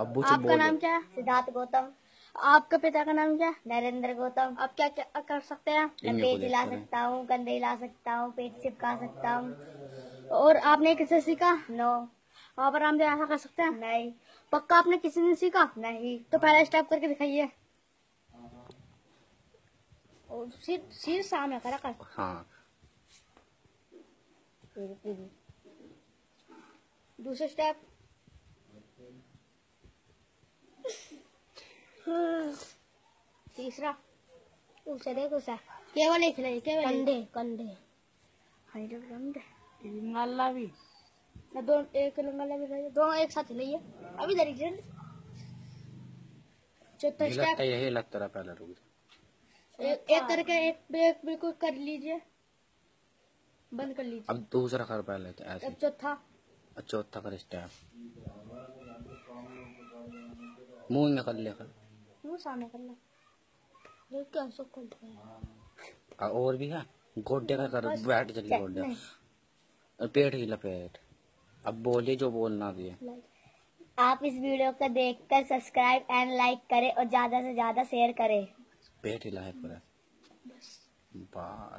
अबू से आपका नाम क्या है सिद्धार्थ गौतम आपका पिता का नाम क्या नरेंद्र गौतम आप क्या क्या कर सकते हैं मैं पेट हिला सकता हूँ कंधे हिला सकता हूँ पेट चिपका सकता हूँ और आपने किसे सीखा नो आप आराम से ऐसा कर सकते हैं नहीं पक्का आपने किसी ने सीखा नहीं तो पहला स्टेप करके दिखाइए सिर सिर सामने करा कर हाँ दूसरा स्टेप तीसरा उसे देख उसे ये लिख रहे के कंधे कंधे हाइट कंधे लंगाला भी ना दो एक लंगाला भी खाइए दोनों एक साथ ही लिए अभी इधर इधर चौथा स्टेप यही लगता रहा पहला रुक एक एक करके एक ब्रेक बिल्कुल कर लीजिए बंद कर लीजिए अब दूसरा कर पहले तो ऐसे अब चौथा चौथा कर स्टेप मुंह में कर ले कर मुंह सामने कर ले कैसा और भी है गोडे का कर बैठ चलिए गोड्डे पेट ही लपेट अब बोले जो बोलना भी है आप इस वीडियो को देखकर सब्सक्राइब एंड लाइक करें और ज्यादा से ज्यादा शेयर करें पेट ही लाए पूरा बस